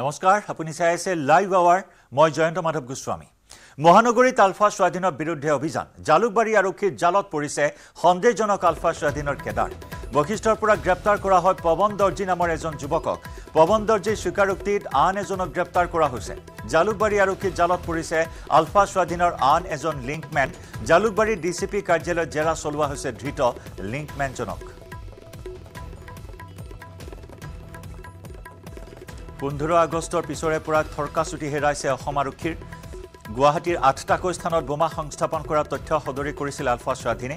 নমস্কাৰ আপুনি চাই আছে লাইভ আৱাৰ মই জয়ন্ত মাধৱ গোস্বামী মহানগৰীত আলফা স্বাধীনৰ বিৰুদ্ধে অভিযান জালুকবাৰী আৰক্ষীৰ জালত পৰিছে সন্দেহজনক আলফা স্বাধীনৰ কেদাৰ বশিষ্ঠৰ পৰা গ্ৰেপ্তাৰ কৰা হয় পৱন দৰ্জী নামৰ এজন যুৱকক পৱন দৰ্জীৰ স্বীকাৰোক্তিত আন এজনক গ্ৰেপ্তাৰ কৰা হৈছে জালুকবাৰী আৰক্ষীৰ জালত পৰিছে আলফা স্বাধীনৰ আন এজন linkman Jalukbari D C P কাৰ্যালয়ত জেৰা চলোৱা হৈছে ধৃত লিংকমেনজনক পোন্ধৰ আগষ্টৰ পিছৰে পৰা থৰ্কাচুটি হেৰাইছে অসম আৰক্ষীৰ গুৱাহাটীৰ আঠটাকৈ স্থানত বোমা সংস্থাপন কৰা তথ্য সদৰি কৰিছিল আলফা স্বাধীনে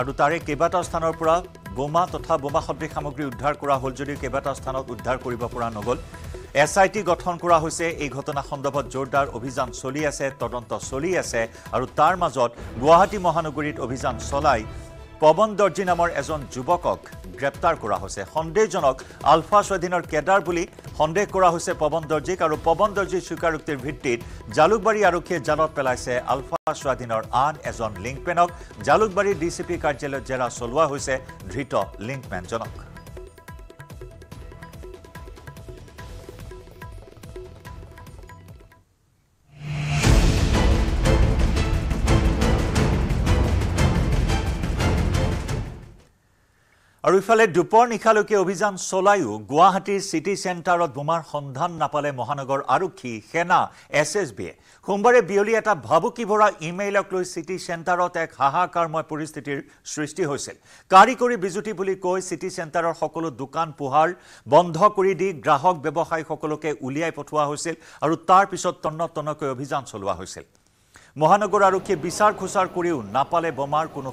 আৰু তাৰে কেইবাটাও স্থানৰ পৰা বোমা তথা বোমা সদৃশ সামগ্ৰী উদ্ধাৰ কৰা হ'ল যদিও কেইবাটাও স্থানত উদ্ধাৰ কৰিব পৰা নগ'ল এছ আই টি গঠন কৰা হৈছে এই ঘটনা সন্দৰ্ভত জোৰদাৰ অভিযান চলি আছে তদন্ত চলি আছে আৰু তাৰ মাজত গুৱাহাটী মহানগৰীত অভিযান চলাই পৱন দৰ্জী নামৰ এজন যুৱকক গ্ৰেপ্তাৰ কৰা হৈছে সন্দেহজনক আলফা স্বাধীনৰ কেডাৰ বুলি সন্দেহ কৰা হৈছে পৱন দৰ্জীক আৰু পৱন দৰ্জীৰ স্বীকাৰোক্তিৰ ভিত্তিত জালুকবাৰী আৰক্ষীয়ে জালত পেলাইছে আলফা স্বাধীনৰ আন এজন লিংকমেনক জালুকবাৰী ডি চি পি কাৰ্যালয়ত জেৰা চলোৱা হৈছে ধৃত লিংকমেনজনক আৰু ইফালে দুপৰ নিশালৈকে অভিযান চলায়ো গুৱাহাটীৰ চিটি চেণ্টাৰত বোমাৰ সন্ধান নাপালে মহানগৰ আৰক্ষী সেনা এছ এছ বিয়ে সোমবাৰে বিয়লি এটা ভাবুকি ভৰা ইমেইলক লৈ চিটি চেণ্টাৰত এক হাহাকাৰময় পৰিস্থিতিৰ সৃষ্টি হৈছিল কাৰিকৰী বিজুতি বুলি কৈ চিটি চেণ্টাৰৰ সকলো দোকান পোহাৰ বন্ধ কৰি দি গ্ৰাহক ব্যৱসায়ীসকলকে উলিয়াই পঠোৱা হৈছিল আৰু তাৰ পিছত তন্ন অভিযান চলোৱা হৈছিল মহানগৰ আৰক্ষীয়ে বিচাৰ খোচাৰ কৰিও নাপালে বোমাৰ কোনো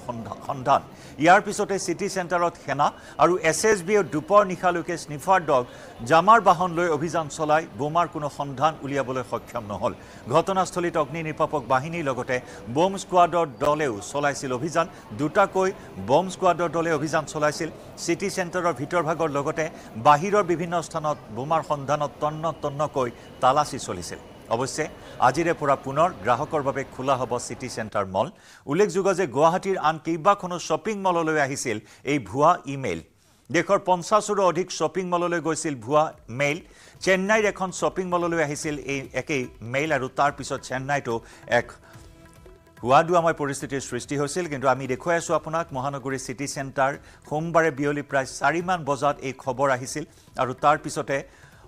সন্ধান ইয়াৰ পিছতে চিটি চেণ্টাৰত সেনা আৰ এছ এস বিয় দুপৰ নিশালৈকে স্নিফাৰ ডগ জামাৰ বাহন লৈ অভিযান চলাই বোমাৰ কোনো সন্ধান উলিয়াবলৈ সক্ষম নহল ঘটনাস্থলীত অগ্নি নিৰাপক বাহিনীৰ লগতে বোম স্কোৱাডৰ দলেও চলাইছিল অভিযান দুটাকৈ বোম স্কোৱাডৰ দলে অভিযান চলাইছিল চিটি চেণ্টাৰৰ ভিতৰভাগৰ লগতে বাহিৰৰ বিভিন্ন স্থানত বোমাৰ সন্ধানত তন্ন তন্নকৈ তালাচী চলিছিল অৱশ্যে আজিৰে পৰা পুনৰ গ্ৰাহকৰ বাবে খোলা হ'ব চিটি চেণ্টাৰ মল উল্লেখযোগ্য যে গুৱাহাটীৰ আন কেইবাখনো শ্বপিং মললৈ আহিছিল এই ভুৱা ইমেইল দেশৰ পঞ্চাছৰো অধিক শ্বপিং মললৈ গৈছিল ভুৱা মেইল চেন্নাইৰ এখন শ্বপিং মললৈ আহিছিল এই একেই মেইল আৰু তাৰ পিছত চেন্নাইতো এক হোৱা দুৱাময় পৰিস্থিতিৰ সৃষ্টি হৈছিল কিন্তু আমি দেখুৱাই আছোঁ আপোনাক মহানগৰী চিটি চেণ্টাৰ সোমবাৰে বিয়লি প্ৰায় চাৰিমান বজাত এই খবৰ আহিছিল আৰু তাৰ পিছতে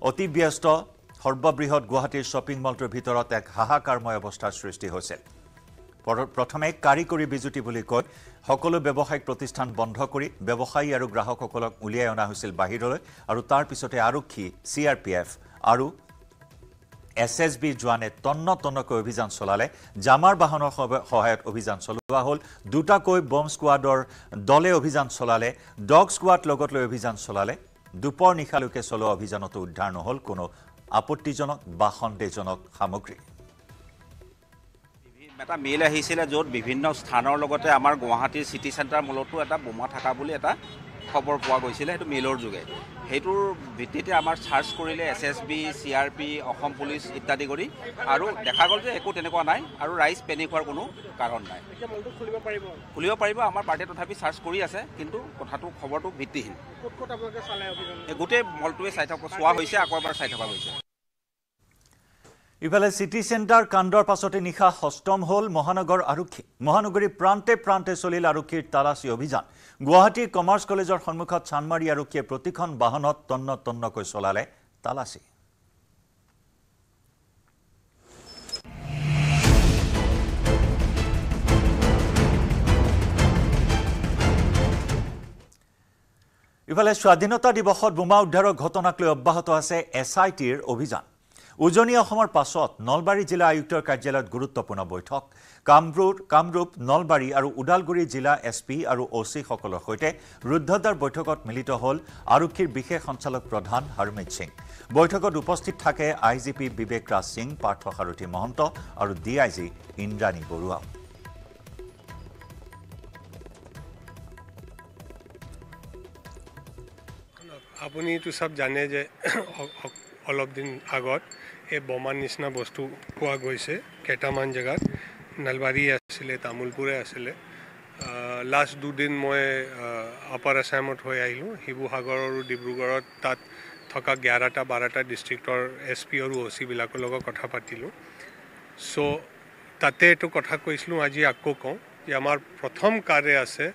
অতি ব্যস্ত সৰ্ববৃহৎ গুৱাহাটীৰ শ্বপিং মলটোৰ ভিতৰত এক হাহাকাৰময় অৱস্থাৰ সৃষ্টি হৈছিল প্ৰথমে কাৰিকৰী বিজুতি বুলি কৈ সকলো ব্যৱসায়িক প্ৰতিষ্ঠান বন্ধ কৰি ব্যৱসায়ী আৰু গ্ৰাহকসকলক উলিয়াই অনা হৈছিল বাহিৰলৈ আৰু তাৰ পিছতে আৰক্ষী চি আৰ পি এফ আৰু এছ এছ বি জোৱানে তন্ন তন্নকৈ অভিযান চলালে জামাৰ বাহনৰ সহায়ত অভিযান চলোৱা হ'ল দুটাকৈ বম স্কোৱাডৰ দলে অভিযান চলালে ডগ স্কোৱাড লগত লৈ অভিযান চলালে দুপৰ নিশালৈকে চলোৱা অভিযানতো উদ্ধাৰ নহ'ল কোনো আপত্তিজনক বা সন্দেহজনক সামগ্ৰী এটা মেইল আহিছিলে য'ত বিভিন্ন স্থানৰ লগতে আমাৰ গুৱাহাটীৰ চিটি চেণ্টাৰ মূলতো এটা বোমা থকা বুলি এটা খবৰ পোৱা গৈছিলে সেইটো মেইলৰ যোগে সেইটোৰ ভিত্তিতে আমাৰ চাৰ্চ কৰিলে S S B C R P Asom police ইত্যাদি কৰি আৰু দেখা গ'ল যে একো তেনেকুৱা নাই আৰু ৰাইজ পেনিক হোৱাৰ কোনো কাৰণ নাই খুলিব পাৰিব আমাৰ পাৰ্টীয়ে তথাপি চাৰ্চ কৰি আছে কিন্তু কথাটো খবৰটো ভিত্তিহীন গোটেই মলটোৱে চাই থকা চোৱা হৈছে আকৌ এবাৰ চাই থকা হৈছে ইফালে চিটি চেণ্টাৰ কাণ্ডৰ পাছতে নিশা সষ্টম হ'ল মহানগৰ আৰক্ষী মহানগৰী প্ৰান্তে প্ৰান্তে চলিল আৰক্ষীৰ তালাচী অভিযান গুৱাহাটী কমাৰ্চ কলেজৰ সন্মুখত চানমাৰী আৰক্ষীয়ে প্ৰতিখন বাহনত তন্ন তন্নকৈ চলালে তালাচী ইফালে স্বাধীনতা দিৱসত বোমা উদ্ধাৰৰ ঘটনাক লৈ অব্যাহত আছে এছ আই টিৰ অভিযান উজনি অসমৰ পাছত নলবাৰী জিলা আয়ুক্তৰ কাৰ্যালয়ত গুৰুত্বপূৰ্ণ বৈঠক কামৰূপ কামৰূপ নলবাৰী আৰু ওদালগুৰি জিলা এছ পি আৰু অ' চিসকলৰ সৈতে ৰুদ্ধদ্বাৰ বৈঠকত মিলিত হ'ল আৰক্ষীৰ বিশেষ সঞ্চালক প্ৰধান হৰমিত সিং বৈঠকত উপস্থিত থাকে I G P Vivek Raj Singh Partha Sarathi Mahanta আৰু D I G Indrani Barua জানে যে অলপ দিন আগত এই বোমাৰ নিচিনা বস্তু পোৱা গৈছে কেইটামান জেগাত নলবাৰী আছিলে তামোলপুৰে আছিলে লাষ্ট দুদিন মই আপাৰ আছামত হৈ আহিলোঁ শিৱসাগৰ আৰু ডিব্ৰুগড়ত তাত থকা এঘাৰটা বাৰটা ডিষ্ট্ৰিক্টৰ এছ পি আৰু অ' চিবিলাকৰ লগত কথা পাতিলোঁ চ' তাতে এইটো কথা কৈছিলোঁ আজি আকৌ কওঁ যে আমাৰ প্ৰথম কাৰে আছে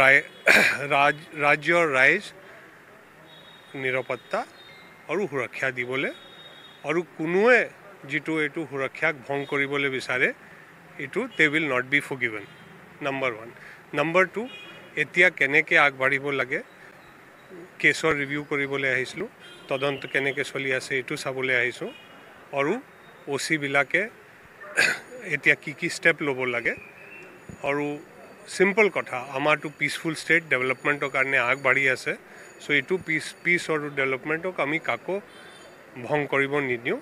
ৰাই ৰাজ ৰাজ্যৰ ৰাইজ নিৰাপত্তা আৰু সুৰক্ষা দিবলৈ আৰু কোনোৱে যিটো এইটো সুৰক্ষাক ভংগ কৰিবলৈ বিচাৰে এইটো they will not be forgiven number one number two এতিয়া কেনেকৈ আগবাঢ়িব লাগে কেছৰ ৰিভিউ কৰিবলৈ আহিছিলোঁ তদন্ত কেনেকৈ চলি আছে এইটো চাবলৈ আহিছোঁ আৰু অ' চিবিলাকে এতিয়া কি কি ষ্টেপ ল'ব লাগে আৰু চিম্পল কথা আমাৰটো পিছফুল ষ্টেট ডেভেলপমেণ্টৰ কাৰণে আগবাঢ়ি আছে सो यू पीस पीस और डेवलपमेंटक आम कंग निदे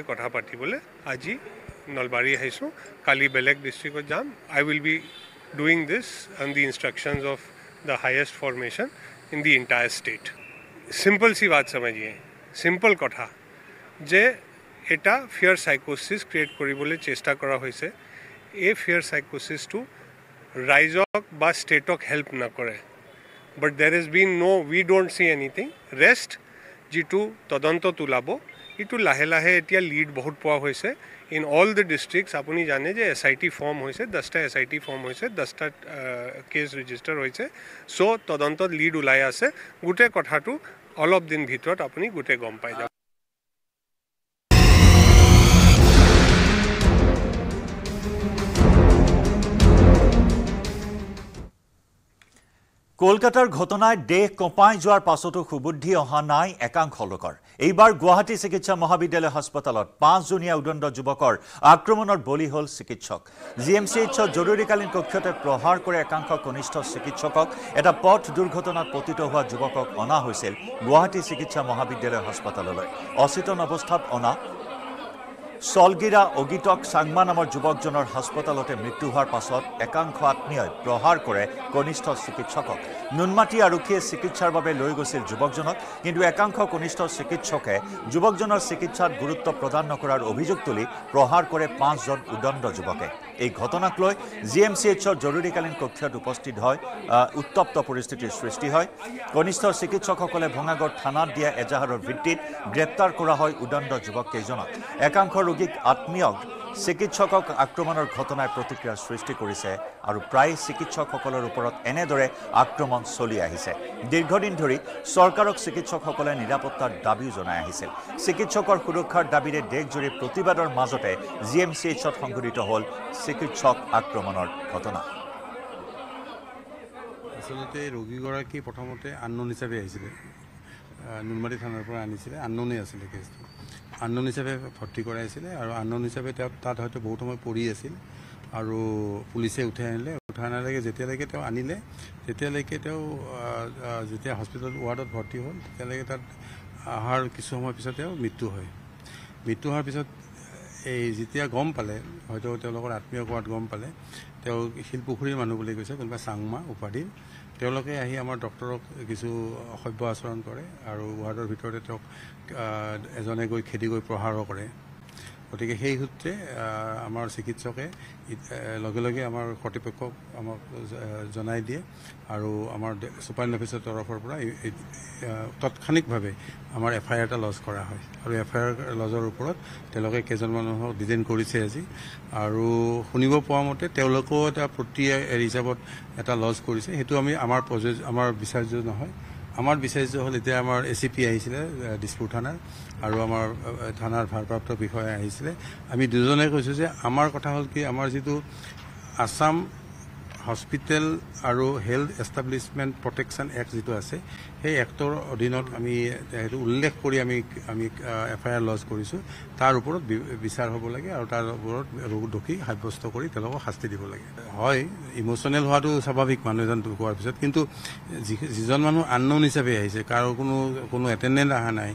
कथ पाबले आज नलबारी आई कल बेलेग डिस्ट्रिक्ट जा I will doing this and the instruction of the highest formation in the entire state simple सी बात समझिए सिम्पल कथा जे एट फियर सैकोसिस क्रियेट कर चेस्ा कर फियर सैकोसिस राइजक स्टेटक हेल्प नक but there is been no' we don't see anything rest যিটো তদন্তত ওলাব এইটো লাহে লাহে এতিয়া লিড বহুত পোৱা হৈছে ইন অল দ্য ডিষ্ট্ৰিক্টছ আপুনি জানে যে এছ আই টি ফৰ্ম হৈছে দহটা এছ আই টি ফৰ্ম হৈছে দহটা কেছ ৰেজিষ্টাৰ হৈছে চ' তদন্তত লিড ওলাই আছে গোটেই কথাটো অলপ দিন ভিতৰত আপুনি গোটেই গম পাই যাব কলকাতার ঘটনায় দেহ কপাই যার পাছতো সুবুদ্ধি অহা নাই একাংশ লোকর এইবার গুহী চিকিৎসা মহাবিদ্যালয় হাসপাতালত পাঁচজনীয় উদণ্ড যুবকর আক্রমণের বলি হল চিকিৎসক জি এম সি এইচর জরুরীকালীন কক্ষতে প্রহার করে একাংশ কনিষ্ঠ চিকিৎসকক এটা পথ দুর্ঘটনাত পতিত হওয়া যুবকক অনা হয়েছিল গুহী চিকিৎসা মহাবিদ্যালয় হাসপাতাল অচেতন অবস্থাত অনা চলগিৰা অগিতক চাংমা নামৰ যুৱকজনৰ হাস্পতালতে মৃত্যু হোৱাৰ পাছত একাংশ আত্মীয়ই প্ৰহাৰ কৰে কনিষ্ঠ চিকিৎসকক নুনমাটি আৰক্ষীয়ে চিকিৎসাৰ বাবে লৈ গৈছিল যুৱকজনক কিন্তু একাংশ কনিষ্ঠ চিকিৎসকে যুৱকজনৰ চিকিৎসাত গুৰুত্ব প্ৰদান নকৰাৰ অভিযোগ তুলি প্ৰহাৰ কৰে পাঁচজন উদণ্ড যুৱকে এই ঘটনাক লৈ জি এম চি এইচৰ জৰুৰীকালীন কক্ষত উপস্থিত হয় উত্তপ্ত পৰিস্থিতিৰ সৃষ্টি হয় কনিষ্ঠ চিকিৎসকসকলে ভঙাগড় থানাত দিয়া এজাহাৰৰ ভিত্তিত গ্ৰেপ্তাৰ কৰা হয় উদণ্ড যুৱক কেইজনক একাংশৰ ৰোগীক আত্মীয়ক চিকিৎসকক আক্ৰমণৰ ঘটনাই প্ৰতিক্ৰিয়াৰ সৃষ্টি কৰিছে আৰু প্ৰায় চিকিৎসকসকলৰ ওপৰত এনেদৰে আক্ৰমণ চলি আহিছে দীৰ্ঘদিন ধৰি চৰকাৰক চিকিৎসকসকলে নিৰাপত্তাৰ দাবীও জনাই আহিছিল চিকিৎসকৰ সুৰক্ষাৰ দাবীৰে দেশজুৰি প্ৰতিবাদৰ মাজতে জি এম চি এইচত সংঘটিত হ'ল চিকিৎসক আক্ৰমণৰ ঘটনা আচলতে ৰোগীগৰাকী প্ৰথমতে আন্নন হিচাপে আহিছিলে নুনমাটি থানাৰ পৰা আনিছিলে আন্নুনেই আছিলে কেছটো আননন হিচাপে ভৰ্তি কৰাইছিলে আৰু আননন হিচাপে তেওঁ তাত হয়তো বহুত সময় পৰি আছিল আৰু পুলিচে উঠাই আনিলে উঠাই অনালৈকে যেতিয়ালৈকে তেওঁ আনিলে তেতিয়ালৈকে তেওঁ যেতিয়া হস্পিটেল ৱাৰ্ডত ভৰ্তি হ'ল তেতিয়ালৈকে তাত অহাৰ কিছু সময় পিছত তেওঁ মৃত্যু হয় মৃত্যু হোৱাৰ পিছত এই যেতিয়া গম পালে হয়তো তেওঁলোকৰ আত্মীয় কোৱাত গম পালে তেওঁ শিলপুখুৰীৰ মানুহ বুলি কৈছে কোনোবা চাংমা উপাধি তেওঁলোকে আহি আমাৰ ডক্তৰক কিছু অসভ্য আচৰণ কৰে আৰু ৱাৰ্ডৰ ভিতৰতে তেওঁক এজনে গৈ খেদি গৈ প্ৰহাৰো কৰে গতিকে সেই সূত্ৰে আমাৰ চিকিৎসকে লগে লগে আমাৰ কৰ্তৃপক্ষক আমাক জনাই দিয়ে আৰু আমাৰ চুপাৰিন অফিচৰ তৰফৰ পৰা তাৎক্ষণিকভাৱে আমাৰ এফ আই আৰ এটা লজ কৰা হয় আৰু এফ আই আৰ লজৰ ওপৰত তেওঁলোকে কেইজন মানুহক ডিজাইন কৰিছে আজি আৰু শুনিব পোৱা মতে তেওঁলোকেও এটা প্ৰতি হিচাপত এটা লজ কৰিছে সেইটো আমি আমাৰ প্ৰযোজ আমাৰ বিচাৰ্য নহয় আমাৰ বিচাৰ্য হ'ল এতিয়া আমাৰ এ চি পি আহিছিলে দিছপুৰ থানাৰ আৰু আমাৰ থানাৰ ভাৰপ্ৰাপ্ত বিষয়া আহিছিলে আমি দুজনে কৈছোঁ যে আমাৰ কথা হ'ল কি আমাৰ যিটো আছাম হস্পিটেল আৰু হেল্থ এষ্টাব্লিছমেণ্ট প্ৰটেকশ্যন এক্ট যিটো আছে সেই এক্টৰ অধীনত আমি সেইটো উল্লেখ কৰি আমি আমি এফ আই আৰ লঞ্চ কৰিছোঁ তাৰ ওপৰত বিচাৰ হ'ব লাগে আৰু তাৰ ওপৰত দোষী সাব্যস্ত কৰি তেওঁলোকক শাস্তি দিব লাগে হয় ইম'চনেল হোৱাটো স্বাভাৱিক মানুহ এজন দুখ হোৱাৰ পিছত কিন্তু যি যিজন মানুহ আননোন হিচাপে আহিছে কাৰো কোনো কোনো এটেণ্ডেণ্ট অহা নাই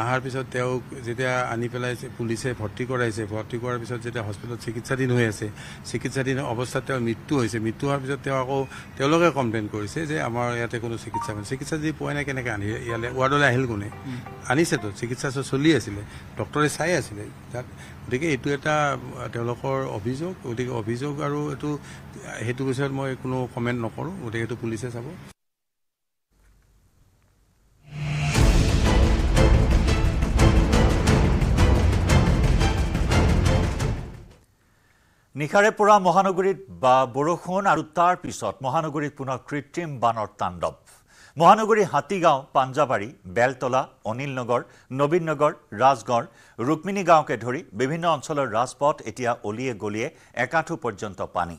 অহাৰ পিছত তেওঁক যেতিয়া আনি পেলাই পুলিচে ভৰ্তি কৰাইছে ভৰ্তি কৰাৰ পিছত যেতিয়া হস্পিটেলত চিকিৎসাধীন হৈ আছে চিকিৎসাধীন অৱস্থাত তেওঁৰ মৃত্যু হৈছে মৃত্যু হোৱাৰ পিছত তেওঁ আকৌ তেওঁলোকে কমপ্লেইন কৰিছে যে আমাৰ ইয়াতে কোনো চিকিৎসা চিকিৎসা যি পোৱা কইনা কেনেকৈ আনি ইয়ালৈ ৱাৰ্ডলৈ আহিল কোনে আনিছেতো চিকিৎসা চলি আছিলে ডক্টৰে চাই আছিলে তাত গতিকে এইটো এটা তেওঁলোকৰ অভিযোগ গতিকে অভিযোগ আৰু এইটো সেইটো বিষয়ত মই কোনো কমেণ্ট নকৰোঁ গতিকে এইটো পুলিচে চাব নিশাৰে পৰা মহানগৰীত বা বৰষুণ আৰু তাৰ পিছত মহানগৰীত পুনৰ কৃত্ৰিম বানৰ তাণ্ডৱ মহানগৰী হাতিগাঁও পাঞ্জাবাড়ি বেলতলা অনিলনগৰ নবীনগৰ ৰাজগড় ৰুক্মিণীগাঁওকে ধৰি বিভিন্ন অঞ্চলৰ ৰাজপথ এতিয়া অলিয়ে গলিয়ে একাঠু পৰ্যন্ত পানী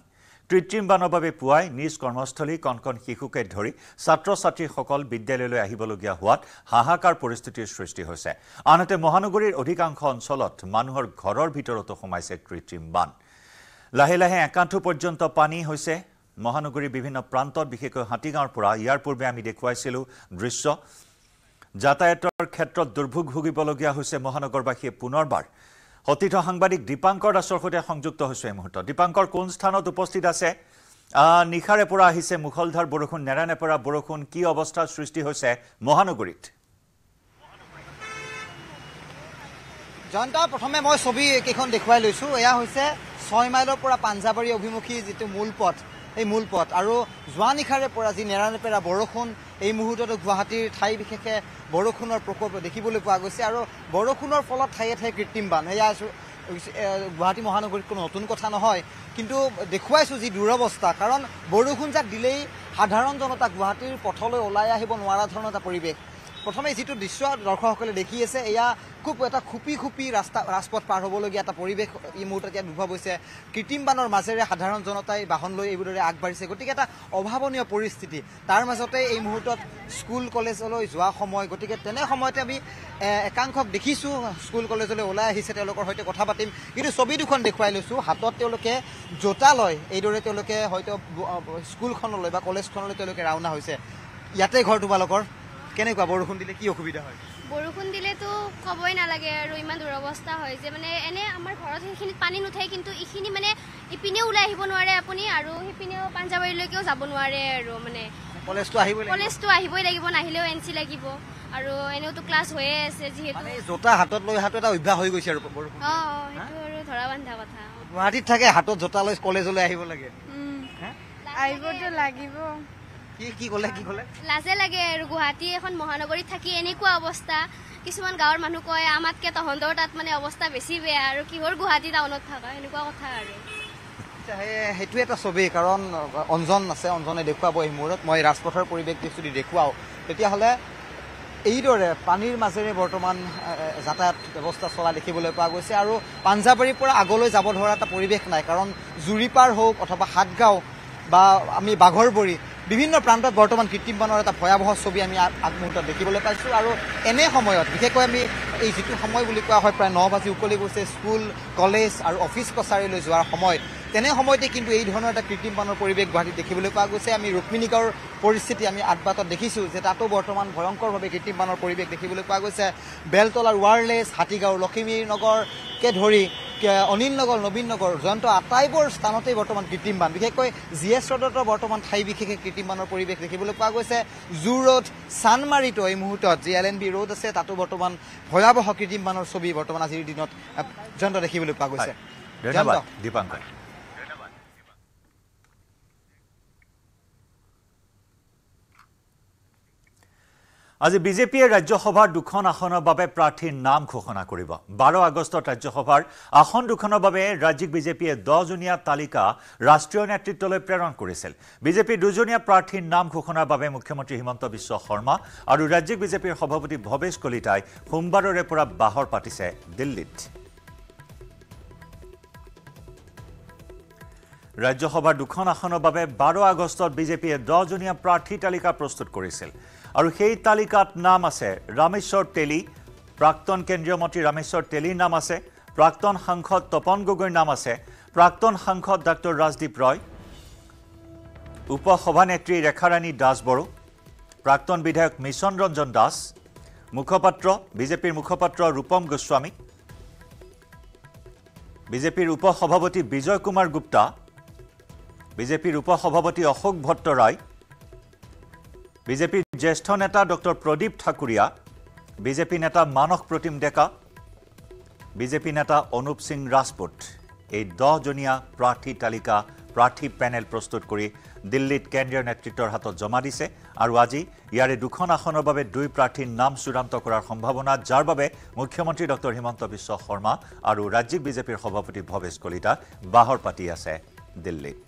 কৃত্ৰিম বানৰ বাবে পুৱাই নিজ কৰ্মস্থলী কণ কণ শিশুকে ধৰি ছাত্ৰ ছাত্ৰীসকল বিদ্যালয়লৈ আহিবলগীয়া হোৱাত হাহাকাৰ পৰিস্থিতিৰ সৃষ্টি হৈছে আনহাতে মহানগৰীৰ অধিকাংশ অঞ্চলত মানুহৰ ঘৰৰ ভিতৰতো সোমাইছে কৃত্ৰিম বান লাহে লাহে একাঠু পৰ্যন্ত পানী হৈছে মহানগৰীৰ বিভিন্ন প্ৰান্তত বিশেষকৈ হাতীগাঁৱৰ পৰা ইয়াৰ পূৰ্বে আমি দেখুৱাইছিলোঁ দৃশ্য যাতায়াতেৰ ক্ষেত্ৰত দুৰ্ভোগ ভুগিবলগীয়া হৈছে মহানগৰবাসীয়ে পুনৰবাৰ অতীত সাংবাদিক দীপাংকৰ দাসৰ সৈতে সংযুক্ত হয়েছে এই মুহূৰ্তত দীপাংকৰ কোন স্থানত উপস্থিত আছে নিশাৰে পৰা আহিছে মুখলধাৰ বৰষুণ নেড়ানে পড়া বৰষুণ কি অৱস্থাৰ সৃষ্টি হৈছে মহানগৰীত জয়ন্ত প্ৰথমে মই ছবি কেখন দেখুৱাই লৈছোঁ এয়া হৈছে ছয় মাইলৰ পৰা পাঞ্জাবাৰী অভিমুখী যিটো মূল পথ এই মূল পথ আৰু যোৱা নিশাৰে পৰা যি নেৰানেপেৰা বৰষুণ এই মুহূৰ্ততো গুৱাহাটীৰ ঠাই বিশেষে বৰষুণৰ প্ৰকোপ দেখিবলৈ পোৱা গৈছে আৰু বৰষুণৰ ফলত ঠায়ে ঠায়ে কৃত্ৰিম বান সেয়া গুৱাহাটী মহানগৰীত কোনো নতুন কথা নহয় কিন্তু দেখুৱাইছোঁ যি দুৰৱস্থা কাৰণ বৰষুণজাক দিলেই সাধাৰণ জনতা গুৱাহাটীৰ পথলৈ ওলাই আহিব নোৱাৰা ধৰণৰ এটা পৰিৱেশ প্ৰথমে যিটো দৃশ্য দৰ্শকসকলে দেখি আছে এয়া খুব এটা খুপি খুপি ৰাস্তা ৰাজপথ পাৰ হ'বলগীয়া এটা পৰিৱেশ এই মুহূৰ্তত ইয়াত উদ্ভৱ হৈছে কৃত্ৰিম বানৰ মাজেৰে সাধাৰণ জনতাই বাহন লৈ এইবোৰৰে আগবাঢ়িছে গতিকে এটা অভাৱনীয় পৰিস্থিতি তাৰ মাজতে এই মুহূৰ্তত স্কুল কলেজলৈ যোৱা সময় গতিকে তেনে সময়তে আমি একাংশক দেখিছোঁ স্কুল কলেজলৈ ওলাই আহিছে তেওঁলোকৰ সৈতে কথা পাতিম কিন্তু ছবি দুখন দেখুৱাই লৈছোঁ হাতত তেওঁলোকে জোতা লয় এইদৰে তেওঁলোকে হয়তো স্কুলখনলৈ বা কলেজখনলৈ তেওঁলোকে ৰাওনা হৈছে ইয়াতে ঘৰ তোমালোকৰ কেনেকুৱা বৰষুণ দিলে কি অসুবিধা হয় বৰষুণ দিলেতো ক'বই নালাগে আৰু ইমান দুৰৱস্থা হয় যে মানে এনে আমাৰ ঘৰত সেইখিনিত পানী নুঠে কিন্তু এইখিনি মানে ইপিনেও ওলাই আহিব নোৱাৰে আপুনি আৰু সিপিনেও পাঞ্জাবাৰীলৈকেও যাব নোৱাৰে আৰু মানে কলেজটো আহিব কলেজটো আহিবই লাগিব নাহিলেও এন চি লাগিব আৰু এনেওতো ক্লাছ হৈয়ে আছে যিহেতু জোতা হাতত লৈ হাতত এটা অভ্যাস হৈ গৈছে আৰু অঁ অঁ সেইটো আৰু ধৰা বান্ধা কথা গুৱাহাটীত থাকে হাতত জোতা লৈ কলেজলৈ আহিব লাগে আহিবতো লাগিব লাজে লাগে আৰু গুৱাহাটী এখন মহানগৰীত থাকি এনেকুৱা অৱস্থা কিছুমান গাঁৱৰ মানুহ কয় আমাতকৈ তহঁতৰ তাত মানে অৱস্থা বেছি বেয়া আৰু কিহৰ গুৱাহাটী টাউনত থকা এনেকুৱা কথা আৰু সেইটো এটা ছবি কাৰণ অঞ্জন আছে অঞ্জনে দেখুৱাব এই মূৰত মই ৰাজপথৰ পৰিৱেশ পৰিৱেশটো যদি দেখুৱাওঁ তেতিয়াহ'লে এইদৰে পানীৰ মাজেৰে বৰ্তমান যাতায়াত ব্যৱস্থা চলা দেখিবলৈ পোৱা গৈছে আৰু পাঞ্জাবাৰীৰ পৰা আগলৈ যাব ধৰা এটা পৰিৱেশ নাই কাৰণ জুৰিপাৰ হওক অথবা সাতগাঁও বা আমি বাঘৰবৰী বিভিন্ন প্ৰান্তত বৰ্তমান কৃত্ৰিম বানৰ এটা ভয়াৱহ ছবি আমি আগমুহূৰ্তত দেখিবলৈ পাইছোঁ আৰু এনে সময়ত বিশেষকৈ আমি এই যিটো সময় বুলি কোৱা হয় প্ৰায় ন বাজি উকলি গৈছে স্কুল কলেজ আৰু অফিচ কছাৰীলৈ যোৱাৰ সময়ত তেনে সময়তে কিন্তু এই ধৰণৰ এটা কৃত্ৰিম বানৰ পৰিৱেশ গুৱাহাটীত দেখিবলৈ পোৱা গৈছে আমি ৰুক্মিণীকৰ পৰিস্থিতি আমি আটবাটত দেখিছোঁ যে তাতো বৰ্তমান ভয়ংকৰভাৱে কৃত্ৰিম বানৰ পৰিৱেশ দেখিবলৈ পোৱা গৈছে বেলতলাৰ ৱাৰলেছ হাতীগাঁৱৰ লখিমীনগৰকে ধৰি অনিল নগৰ নবীন নগৰ জয়ন্ত আটাইবোৰ স্থানতেই বৰ্তমান কৃত্ৰিম বান বিশেষকৈ জি এছ ৰোডতো বৰ্তমান ঠাই বিশেষে কৃত্ৰিম বানৰ পৰিৱেশ দেখিবলৈ পোৱা গৈছে জু ৰোড চানমাৰিতো এই মুহূৰ্তত যি এল এন বি ৰোড আছে তাতো বৰ্তমান ভয়াৱহ কৃত্ৰিম বানৰ ছবি বৰ্তমান আজিৰ দিনত জয়ন্ত দেখিবলৈ পোৱা গৈছে আজি বিজেপিয়ে ৰাজ্যসভাৰ দুখন আসনৰ বাবে প্ৰাৰ্থীৰ নাম ঘোষণা কৰিব বাৰ আগষ্টত ৰাজ্যসভাৰ আসন দুখনৰ বাবে ৰাজ্যিক বিজেপিয়ে দহজনীয়া তালিকা ৰাষ্ট্ৰীয় নেতৃত্বলৈ প্ৰেৰণ কৰিছিল বিজেপিৰ দুজনীয়া প্ৰাৰ্থীৰ নাম ঘোষণাৰ বাবে মুখ্যমন্ত্ৰী হিমন্ত বিশ্ব শৰ্মা আৰু ৰাজ্যিক বিজেপিৰ সভাপতি ভৱেশ কলিতাই সোমবাৰৰে পৰা বাহৰ পাতিছে দিল্লীত ৰাজ্যসভাৰ দুখন আসনৰ বাবে বাৰ আগষ্টত বিজেপিয়ে দহজনীয়া প্ৰাৰ্থীৰ তালিকা প্ৰস্তুত কৰিছিল আৰু সেই তালিকাত নাম আছে ৰামেশ্বৰ তেলি প্ৰাক্তন কেন্দ্ৰীয় মন্ত্ৰী ৰামেশ্বৰ তেলিৰ নাম আছে প্ৰাক্তন সাংসদ তপন গগৈৰ নাম আছে প্ৰাক্তন সাংসদ ডাক্তৰ ৰাজদ্বীপ ৰয় উপসভানেত্ৰী ৰেখাৰাণী দাস বড়ো প্ৰাক্তন বিধায়ক মিছন ৰঞ্জন দাস মুখপাত্ৰ বিজেপিৰ মুখপাত্ৰ ৰূপম গোস্বামী বিজেপিৰ উপসভাপতি বিজয় কুমাৰ গুপ্তা বিজেপিৰ উপসভাপতি অশোক ভট্টৰায় বিজেপিৰ জ্যেষ্ঠ নেতা ডক্টৰ প্ৰদীপ ঠাকুৰীয়া বিজেপি নেতা মানস প্ৰতিম ডেকা বিজেপি নেতা অনুপ সিং ৰাজপুত এই দহজনীয়া প্ৰাৰ্থী তালিকা প্ৰাৰ্থী পেনেল প্ৰস্তুত কৰি দিল্লীত কেন্দ্ৰীয় নেতৃত্বৰ হাতত জমা দিছে আৰু আজি ইয়াৰে দুখন আসনৰ বাবে দুই প্ৰাৰ্থীৰ নাম চূড়ান্ত কৰাৰ সম্ভাৱনা যাৰ বাবে মুখ্যমন্ত্ৰী ডক্টৰ হিমন্ত বিশ্ব শৰ্মা আৰু ৰাজ্যিক বিজেপিৰ সভাপতি ভৱেশ কলিতা বাহৰ পাতি আছে দিল্লীত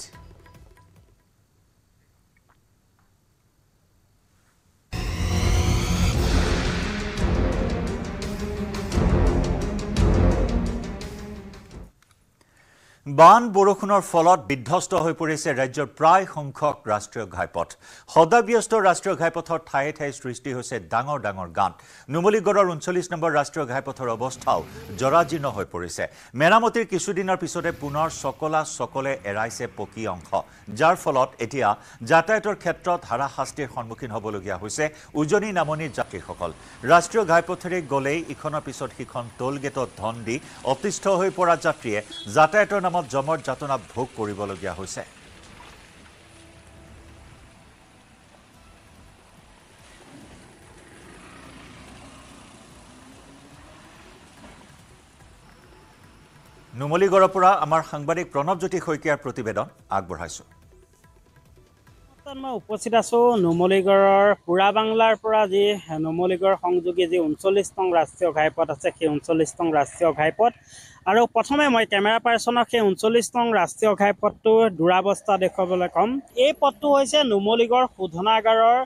বান বৰষুণৰ ফলত বিধ্বস্ত হৈ পৰিছে ৰাজ্যৰ প্ৰায় সংখ্যক ৰাষ্ট্ৰীয় ঘাইপথ সদাব্যস্ত ৰাষ্ট্ৰীয় ঘাইপথৰ ঠায়ে ঠায়ে সৃষ্টি হৈছে ডাঙৰ ডাঙৰ গাঁত নুমলীগড়ৰ ঊনচল্লিছ নম্বৰ ৰাষ্ট্ৰীয় ঘাইপথৰ অৱস্থাও জৰাজীৰ্ণ হৈ পৰিছে মেৰামতিৰ কিছুদিনৰ পিছতে পুনৰ চকলা চকলে এৰাইছে পকী অংশ যাৰ ফলত এতিয়া যাতায়াতৰ ক্ষেত্ৰত হাৰাশাস্তিৰ সন্মুখীন হ'বলগীয়া হৈছে উজনি নামনিৰ যাত্ৰীসকল ৰাষ্ট্ৰীয় ঘাইপথেৰে গ'লেই ইখনৰ পিছত সিখন টোল গেটত ধন দি অতিষ্ঠ হৈ পৰা যাত্ৰীয়ে যাতায়াতৰ নামত অসমত জমজ যাতনা ভোগ কৰিবলগীয়া হৈছে নুমলীগড়ৰ পৰা আমাৰ সাংবাদিক প্ৰণৱজ্যোতি শইকীয়াৰ প্ৰতিবেদন আগবঢ়াইছোঁ মই উপস্থিত আছোঁ নুমলীগড়ৰ সুৰা বাংলাৰ পৰা যি নুমলীগড় সংযোগী যি ঊনচল্লিছ নং ৰাষ্ট্ৰীয় ঘাইপথ আছে সেই ঊনচল্লিছ নং ৰাষ্ট্ৰীয় ঘাইপথ আৰু প্ৰথমে মই কেমেৰা পাৰ্চনক সেই ঊনচল্লিছ নং ৰাষ্ট্ৰীয় ঘাইপথটোৰ দূৰাৱস্থা দেখুৱাবলৈ ক'ম এই পথটো হৈছে নুমলীগড় শোধনাগাৰৰ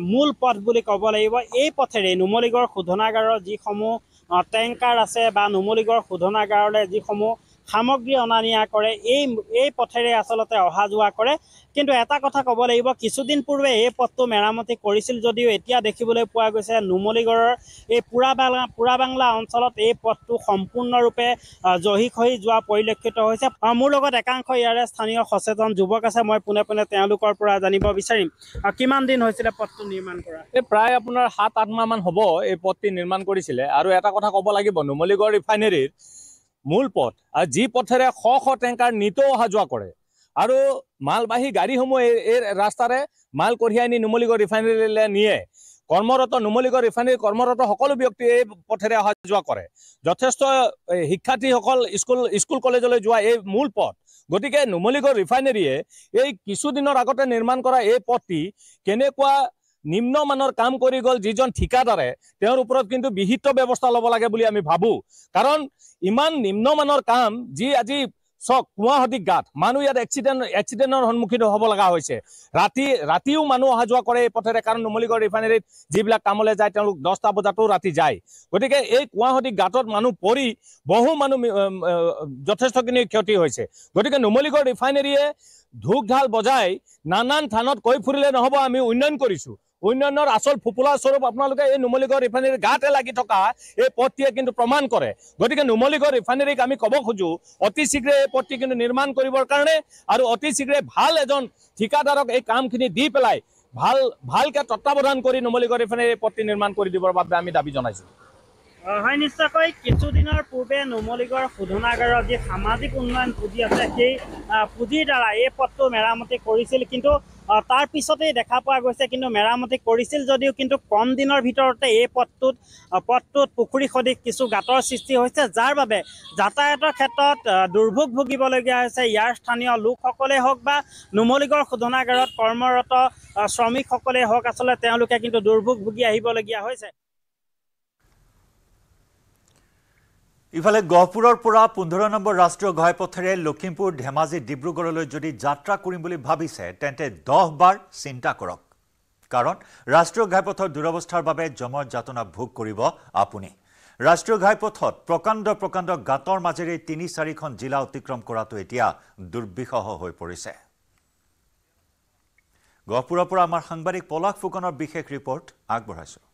মূল পথ বুলি ক'ব লাগিব এই পথেৰে নুমলীগড় শোধনাগাৰৰ যিসমূহ টেংকাৰ আছে বা নুমলীগড় শোধনাগাৰলৈ যিসমূহ সামগ্ৰী অনা নিয়া কৰে এই এই পথেৰে আচলতে অহা যোৱা কৰে কিন্তু এটা কথা ক'ব লাগিব কিছুদিন পূৰ্বে এই পথটো মেৰামতি কৰিছিল যদিও এতিয়া দেখিবলৈ পোৱা গৈছে নুমলীগড়ৰ এই পুৰা বাংলা পুৰা বাংলা অঞ্চলত এই পথটো সম্পূৰ্ণৰূপে জহি হৈ যোৱা পৰিলক্ষিত হৈছে মোৰ লগত একাংশ ইয়াৰে স্থানীয় সচেতন যুৱক আছে মই পোনে পোনে তেওঁলোকৰ পৰা জানিব বিচাৰিম কিমান দিন হৈছিলে পথটো নিৰ্মাণ কৰা এই প্ৰায় আপোনাৰ সাত আঠমাহমান হ'ব এই পথটি নিৰ্মাণ কৰিছিলে আৰু এটা কথা ক'ব লাগিব নুমলীগড় ৰিফাইনেৰীৰ মূল পথ আর যি পথে শ শ টেঙ্কার নিতে অহা যা করে আর মালবাহী গাড়ি সমূহ এই রাস্তায় মাল কঠিয়ায় নি নুমলীগড় রিফাইনারিলে নিয়ে কর্মরত নুমলীগড় রিফাইনারি কর্মরত সকল ব্যক্তি এই পথে অহা যা করে যথেষ্ট শিক্ষার্থী সকল স্কুল স্কুল কলেজলে যা এই মূল পথ গতি নুমলীগড় রিফাইনারিয়ে এই কিছুদিনের আগতে নির্মাণ করা এই পথটি কেনেকা নিম্নমানৰ কাম কৰি গ'ল যিজন ঠিকাদাৰে তেওঁৰ ওপৰত কিন্তু বিহিত ব্যৱস্থা ল'ব লাগে বুলি আমি ভাবোঁ কাৰণ ইমান নিম্নমানৰ কাম যি আজি চক কুঁৱাহদিক গাঁত মানুহ ইয়াত এক্সিডেণ্ট এক্সিডেণ্টৰ সন্মুখীন হ'ব লগা হৈছে ৰাতি ৰাতিও মানুহ অহা যোৱা কৰে এই পথেৰে কাৰণ নুমলীগড় ৰিফাইনেৰীত যিবিলাক কামলৈ যায় তেওঁলোক দহটা বজাতো ৰাতি যায় গতিকে এই কুঁৱাহদিক গাঁতত মানুহ পৰি বহু মানুহ যথেষ্টখিনি ক্ষতি হৈছে গতিকে নুমলীগড় ৰিফাইনেৰীয়ে ধূপ ঢাল বজাই নানান থানত কৈ ফুৰিলে নহ'ব আমি উন্নয়ন কৰিছোঁ উন্নয়নৰ আচল ফুপুলা স্বৰূপ আপোনালোকে এই নুমলীগড় ৰিফাইনাৰিৰ গাতে লাগি থকা এই পথটিয়ে কিন্তু প্ৰমাণ কৰে গতিকে নুমলীগড় ৰিফাইনেৰীক আমি কব খোজো অতি শীঘ্ৰে এই পথটি কিন্তু নিৰ্মাণ কৰবৰ কাৰণে আৰ অতি শীঘ্ৰে ভাল এজন ঠিকাদাৰক এই কামখিনি দি পেলায় ভাল ভালকে তত্বাৱধান কৰি নুমলীগড় ৰিফাইনাৰি পথটি নিৰ্মাণ কৰি দিবৰ বাবে আমি দাবী জনাইছো হয় নিশ্চয়কৈ কিছুদিনৰ পূৰ্বে নুমলীগড় শোধনাগাৰৰ যি সামাজিক উন্নয়ন পুঁজি আছে সেই পুঁজিৰ দ্বাৰা এই পথটো মেৰামতি কৰিছিল কিন্তু তাৰ পিছতেই দেখা পোৱা গৈছে কিন্তু মেৰামতি কৰিছিল যদিও কিন্তু কম দিনৰ ভিতৰতে এই পথটোত পথটোত পুখুৰী সদৃশ কিছু গাঁতৰ সৃষ্টি হৈছে যাৰ বাবে যাতায়াতৰ ক্ষেত্ৰত দুৰ্ভোগ ভুগিবলগীয়া হৈছে ইয়াৰ স্থানীয় লোকসকলেই হওক বা নুমলীগড় শোধনাগাৰত কৰ্মৰত শ্ৰমিকসকলেই হওক আচলতে তেওঁলোকে কিন্তু দুৰ্ভোগ ভুগি আহিবলগীয়া হৈছে ইফালে গহপুৰৰ পৰা পোন্ধৰ নম্বৰ ৰাষ্ট্ৰীয় ঘাইপথেৰে লখিমপুৰ ধেমাজি ডিব্ৰুগড়লৈ যদি যাত্ৰা কৰিম বুলি ভাবিছে তেন্তে দহবাৰ চিন্তা কৰক কাৰণ ৰাষ্ট্ৰীয় ঘাইপথৰ দুৰৱস্থাৰ বাবে জমৰ যাতনা ভোগ কৰিব আপুনি ৰাষ্ট্ৰীয় ঘাইপথত প্ৰকাণ্ড প্ৰকাণ্ড গাঁতৰ মাজেৰে তিনি চাৰিখন জিলা অতিক্ৰম কৰাটো এতিয়া দুৰ্বিষহ হৈ পৰিছে গহপুৰৰ পৰা আমাৰ সাংবাদিক পলাশ ফুকনৰ বিশেষ ৰিপৰ্ট আগবঢ়াইছোঁ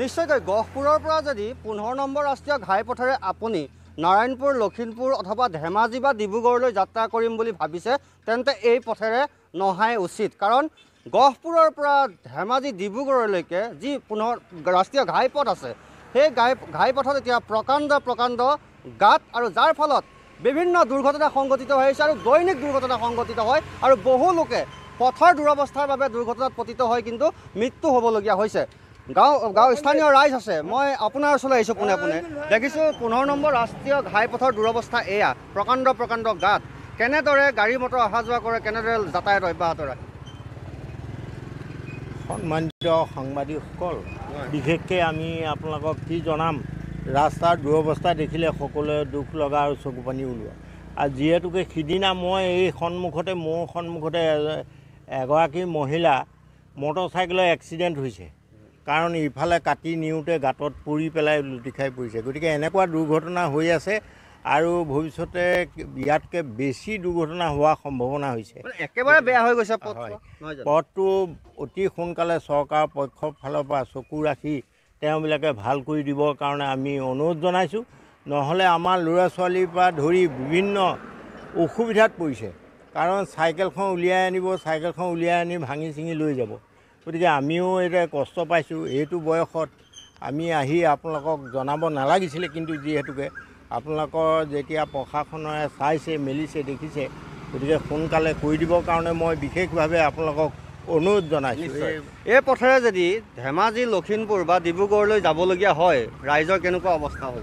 নিশ্চয়কৈ গহপুৰৰ পৰা যদি পোন্ধৰ নম্বৰ ৰাষ্ট্ৰীয় ঘাইপথেৰে আপুনি নাৰায়ণপুৰ লখিমপুৰ অথবা ধেমাজি বা ডিব্ৰুগড়লৈ যাত্ৰা কৰিম বুলি ভাবিছে তেন্তে এই পথেৰে নহাই উচিত কাৰণ গহপুৰৰ পৰা ধেমাজি ডিব্ৰুগড়লৈকে যি পুনৰ ৰাষ্ট্ৰীয় ঘাইপথ আছে সেই ঘাই ঘাইপথত এতিয়া প্ৰকাণ্ড প্ৰকাণ্ড গাত আৰু যাৰ ফলত বিভিন্ন দুৰ্ঘটনা সংঘটিত হৈ আহিছে আৰু দৈনিক দুৰ্ঘটনা সংঘটিত হয় আৰু বহু লোকে পথৰ দুৰৱস্থাৰ বাবে দুৰ্ঘটনাত পতিত হয় কিন্তু মৃত্যু হ'বলগীয়া হৈছে গাঁও স্থানীয় ৰাইজ আছে মই আপোনাৰ ওচৰলৈ আহিছোঁ পোনে পোনে দেখিছোঁ পোন্ধৰ নম্বৰ ৰাষ্ট্ৰীয় ঘাইপথৰ দুৰৱস্থা এয়া প্ৰকাণ্ড প্ৰকাণ্ড গাঁত কেনেদৰে গাড়ী মটৰ অহা যোৱা কৰে কেনেদৰে যাতায়াত অব্যাহত ৰাখে সন্মানিত সাংবাদিকসকল বিশেষকৈ আমি আপোনালোকক কি জনাম ৰাস্তাৰ দুৰৱস্থা দেখিলে সকলোৱে দুখ লগা আৰু চকু পানী ওলোৱা আৰু যিহেতুকে সিদিনা মই এই সন্মুখতে মোৰ সন্মুখতে এগৰাকী মহিলা মটৰচাইকেলৰ এক্সিডেণ্ট হৈছে কাৰণ ইফালে কাটি নিওঁতে গাঁতত পৰি পেলাই লুটি খাই পৰিছে গতিকে এনেকুৱা দুৰ্ঘটনা হৈ আছে আৰু ভৱিষ্যতে ইয়াতকৈ বেছি দুৰ্ঘটনা হোৱাৰ সম্ভাৱনা হৈছে একেবাৰে বেয়া হৈ গৈছে পথটো অতি সোনকালে চৰকাৰৰ পক্ষৰ ফালৰ পৰা চকু ৰাখি তেওঁবিলাকে ভাল কৰি দিবৰ কাৰণে আমি অনুৰোধ জনাইছোঁ নহ'লে আমাৰ ল'ৰা ছোৱালীৰ পৰা ধৰি বিভিন্ন অসুবিধাত পৰিছে কাৰণ চাইকেলখন উলিয়াই আনিব চাইকেলখন উলিয়াই আনি ভাঙি চিঙি লৈ যাব গতিকে আমিও এতিয়া কষ্ট পাইছোঁ এইটো বয়সত আমি আহি আপোনালোকক জনাব নালাগিছিলে কিন্তু যিহেতুকে আপোনালোকৰ যেতিয়া প্ৰশাসনে চাইছে মেলিছে দেখিছে গতিকে সোনকালে কৰি দিবৰ কাৰণে মই বিশেষভাৱে আপোনালোকক অনুৰোধ জনাইছোঁ এই পথেৰে যদি ধেমাজি লখিমপুৰ বা ডিব্ৰুগড়লৈ যাবলগীয়া হয় ৰাইজৰ কেনেকুৱা অৱস্থা হ'ব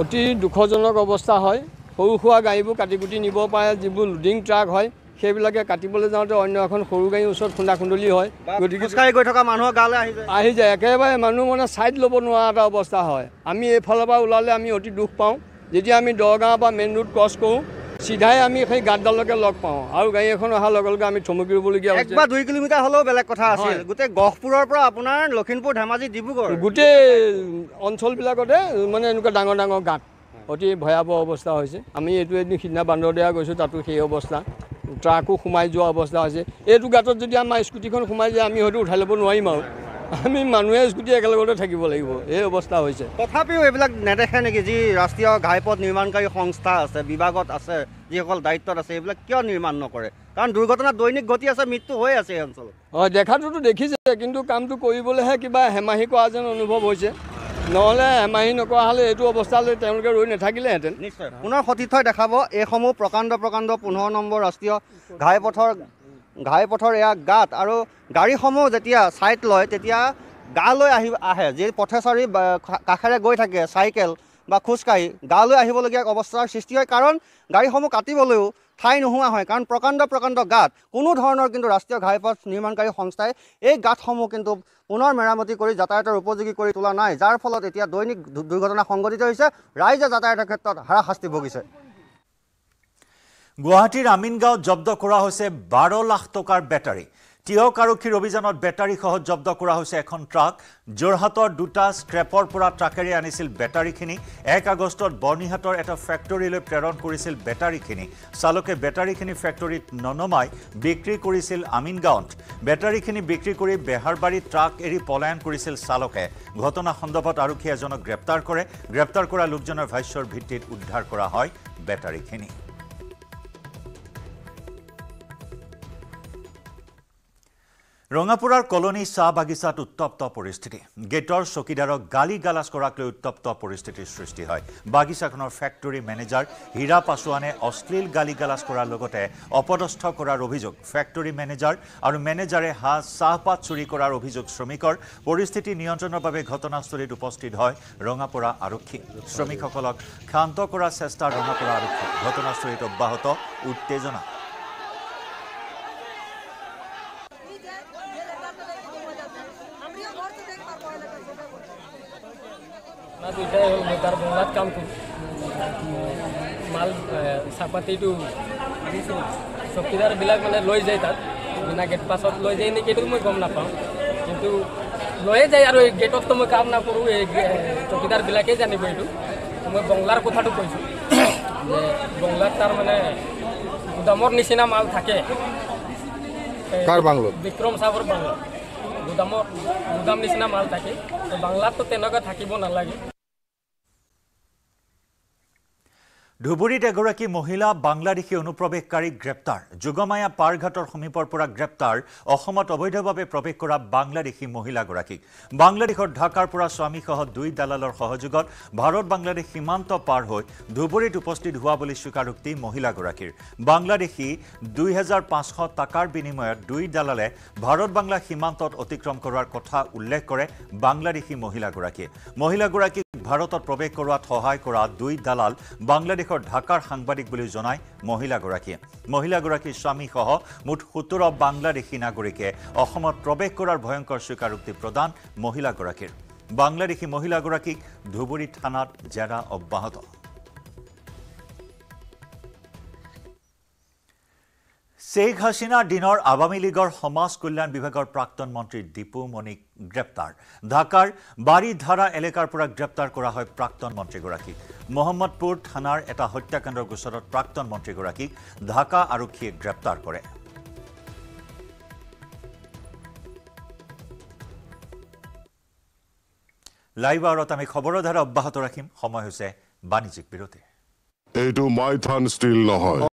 অতি দুখজনক অৱস্থা হয় সৰু সুৰা গাড়ীবোৰ কাটি কুটি নিব পাৰে যিবোৰ লোডিং ট্ৰাক হয় সেইবিলাকে কাটিবলৈ যাওঁতে অন্য এখন সৰু গাড়ীৰ ওচৰত খুন্দা খুন্দলি হয় গতিকে গৈ থকা মানুহৰ গালৈ আহি যায় আহি যায় একেবাৰে মানুহ মানে ছাইড ল'ব নোৱাৰা এটা অৱস্থা হয় আমি এইফালৰ পৰা ওলালে আমি অতি দুখ পাওঁ যেতিয়া আমি দৰগাঁৱৰ বা মেইন ৰোড ক্ৰছ কৰোঁ চিধাই আমি সেই গাঁতডালকে লগ পাওঁ আৰু গাড়ী এখন অহাৰ লগে লগে আমি থমকিবলগীয়া হয় বা দুই কিলোমিটাৰ হ'লেও বেলেগ কথা আছে গোটেই গহপুৰৰ পৰা আপোনাৰ লখিমপুৰ ধেমাজি ডিব্ৰুগড় গোটেই অঞ্চলবিলাকতে মানে এনেকুৱা ডাঙৰ ডাঙৰ গাঁত অতি ভয়াৱহ অৱস্থা হৈছে আমি এইটো এদিন সিদিনা বান্দৰদেৱা গৈছোঁ তাতো সেই অৱস্থা ট্ৰাকো সোমাই যোৱা অৱস্থা হৈছে এইটো গাঁতত যদি আমাৰ স্কুটিখন সোমাই যায় আমি হয়তো উঠাই ল'ব নোৱাৰিম আৰু আমি মানুহে স্কুটি একেলগতে থাকিব লাগিব এই অৱস্থা হৈছে তথাপিও এইবিলাক নেদেখে নেকি যি ৰাষ্ট্ৰীয় ঘাইপথ নিৰ্মাণকাৰী সংস্থা আছে বিভাগত আছে যিসকল দায়িত্বত আছে এইবিলাক কিয় নিৰ্মাণ নকৰে কাৰণ দুৰ্ঘটনা দৈনিক ঘটি আছে মৃত্যু হৈ আছে এই অঞ্চলত হয় দেখাটোতো দেখিছে কিন্তু কামটো কৰিবলৈহে কিবা হেমাহি কৰা যেন অনুভৱ হৈছে নহ'লে এমাহি নকৰা হ'লে এইটো অৱস্থালৈ তেওঁলোকে ৰৈ নাথাকিলেহেঁতেন নিশ্চয় পুনৰ সঠিকথৈ দেখাব এইসমূহ প্ৰকাণ্ড প্ৰকাণ্ড পোন্ধৰ নম্বৰ ৰাষ্ট্ৰীয় ঘাইপথৰ ঘাইপথৰ এয়া গাঁত আৰু গাড়ীসমূহ যেতিয়া ছাইট লয় তেতিয়া গালৈ আহি আহে যি পথে চৰি কাষেৰে গৈ থাকে চাইকেল বা খোজকাঢ়ি গালৈ আহিবলগীয়া অৱস্থাৰ সৃষ্টি হয় কাৰণ গাড়ীসমূহ কাটিবলৈও ঠাই নোহোৱা হয় কাৰণ প্ৰকাণ্ড প্ৰকাণ্ড গাঁত কোনো ধৰণৰ কিন্তু ৰাষ্ট্ৰীয় ঘাইপথ নিৰ্মাণকাৰী সংস্থাই এই গাঁতসমূহ কিন্তু পুনৰ মেৰামতি কৰি যাতায়াতৰ উপযোগী কৰি তোলা নাই যাৰ ফলত এতিয়া দৈনিক দুৰ্ঘটনা সংঘটিত হৈছে ৰাইজে যাতায়াতৰ ক্ষেত্ৰত হাৰাশাস্তি ভুগিছে গুৱাহাটীৰ আমিন গাঁৱত জব্দ কৰা হৈছে বাৰ লাখ টকাৰ বেটাৰী তিয়ক আৰক্ষীৰ অভিযানত বেটাৰীসহ জব্দ কৰা হৈছে এখন ট্ৰাক যোৰহাটৰ দুটা স্ক্ৰেপৰ পৰা ট্ৰাকেৰে আনিছিল বেটাৰীখিনি এক আগষ্টত বৰ্ণিহাটৰ এটা ফেক্টৰীলৈ প্ৰেৰণ কৰিছিল বেটাৰীখিনি চালকে বেটাৰীখিনি ফেক্টৰীত ননমাই বিক্ৰী কৰিছিল আমিনগাঁৱত বেটাৰীখিনি বিক্ৰী কৰি বেহাৰবাৰী ট্ৰাক এৰি পলায়ন কৰিছিল চালকে ঘটনা সন্দৰ্ভত আৰক্ষী এজনক গ্ৰেপ্তাৰ কৰে গ্ৰেপ্তাৰ কৰা লোকজনৰ ভাষ্যৰ ভিত্তিত উদ্ধাৰ কৰা হয় বেটাৰীখিনি ৰঙাপুৰৰ কলনী চাহ বাগিচাত উত্তপ্ত পৰিস্থিতি গেটৰ চকীদাৰক গালি গালাজ কৰাক লৈ উত্তপ্ত পৰিস্থিতিৰ সৃষ্টি হয় বাগিচাখনৰ ফেক্টৰী মেনেজাৰ হীৰা পাছোৱানে অশ্লীল গালি গালাজ কৰাৰ লগতে অপদস্থ কৰাৰ অভিযোগ ফেক্টৰী মেনেজাৰ আৰু মেনেজাৰে হা চাহপাত চুৰি কৰাৰ অভিযোগ শ্ৰমিকৰ পৰিস্থিতি নিয়ন্ত্ৰণৰ বাবে ঘটনাস্থলীত উপস্থিত হয় ৰঙাপুৰা আৰক্ষী শ্ৰমিকসকলক ক্ষান্ত কৰাৰ চেষ্টা ৰঙাপুৰা আৰক্ষী ঘটনাস্থলীত অব্যাহত উত্তেজনা আৰু এতিয়াই হ'ল মই তাৰ বংলাত কাম মাল চাহপাতিটো চকীদাৰবিলাক মানে লৈ যায় তাত বিনা গেট পাছত লৈ যায় নেকি এইটো মই গম নাপাওঁ কিন্তু লৈয়ে যায় আৰু এই গেটততো মই কাম নকৰোঁ এই চকীদাৰবিলাকেই জানিব এইটো মই বংলাৰ কথাটো কৈছোঁ যে বংলাত তাৰমানে গুদামৰ নিচিনা মাল থাকে বিক্ৰম চাহৰ বাংলা গুদামৰ গুদাম নিচিনা মাল থাকে বাংলাততো তেনেকুৱা থাকিব নালাগে ধুবুৰীত এগৰাকী মহিলা বাংলাদেশী অনুপ্ৰৱেশকাৰী গ্ৰেপ্তাৰ যোগমায়া পাৰঘাটৰ সমীপৰ পৰা গ্ৰেপ্তাৰ অসমত অবৈধভাৱে প্ৰৱেশ কৰা বাংলাদেশী মহিলাগৰাকীক বাংলাদেশৰ ঢাকাৰ পৰা স্বামীসহ দুই দালালৰ সহযোগত ভাৰত বাংলাদেশ সীমান্ত পাৰ হৈ ধুবুৰীত উপস্থিত হোৱা বুলি স্বীকাৰোক্তি মহিলাগৰাকীৰ বাংলাদেশী দুই দুহেজাৰ পাঁচশ টকাৰ বিনিময়ত দুই দালালে ভাৰত বাংলা সীমান্তত অতিক্ৰম কৰাৰ কথা উল্লেখ কৰে বাংলাদেশী মহিলাগৰাকীয়ে মহিলাগৰাকী ভাৰতত প্ৰৱেশ কৰোৱাত সহায় কৰা দুই দালাল বাংলাদেশৰ ঢাকাৰ সাংবাদিক বুলি জনাই মহিলাগৰাকীয়ে মহিলাগৰাকীৰ স্বামীসহ মুঠ সোতৰ বাংলাদেশী নাগৰিকে অসমত প্ৰৱেশ কৰাৰ ভয়ংকৰ স্বীকাৰোক্তি প্ৰদান মহিলাগৰাকীৰ বাংলাদেশী মহিলাগৰাকীক ধুবুৰী থানাত জেৰা অব্যাহত শ্বেখ হাসিনা দিনৰ আৱামী লীগৰ সমাজ কল্যাণ বিভাগৰ প্ৰাক্তন মন্ত্ৰী দীপু মণিক গ্ৰেপ্তাৰ ঢাকাৰ বাৰীধাৰা এলেকাৰ পৰা গ্ৰেপ্তাৰ কৰা হয় প্ৰাক্তন মন্ত্ৰীগৰাকীক মহম্মদপুৰ থানাৰ এটা হত্যাকাণ্ডৰ গোচৰত প্ৰাক্তন মন্ত্ৰীগৰাকীক ঢাকা আৰক্ষীয়ে গ্ৰেপ্তাৰ কৰে লাইভ আৱাৰত আমি খবৰৰ ধাৰা অব্যাহত ৰাখিম সময় হৈছে বাণিজ্যিক বিৰতি এইটো মাই থান নহয়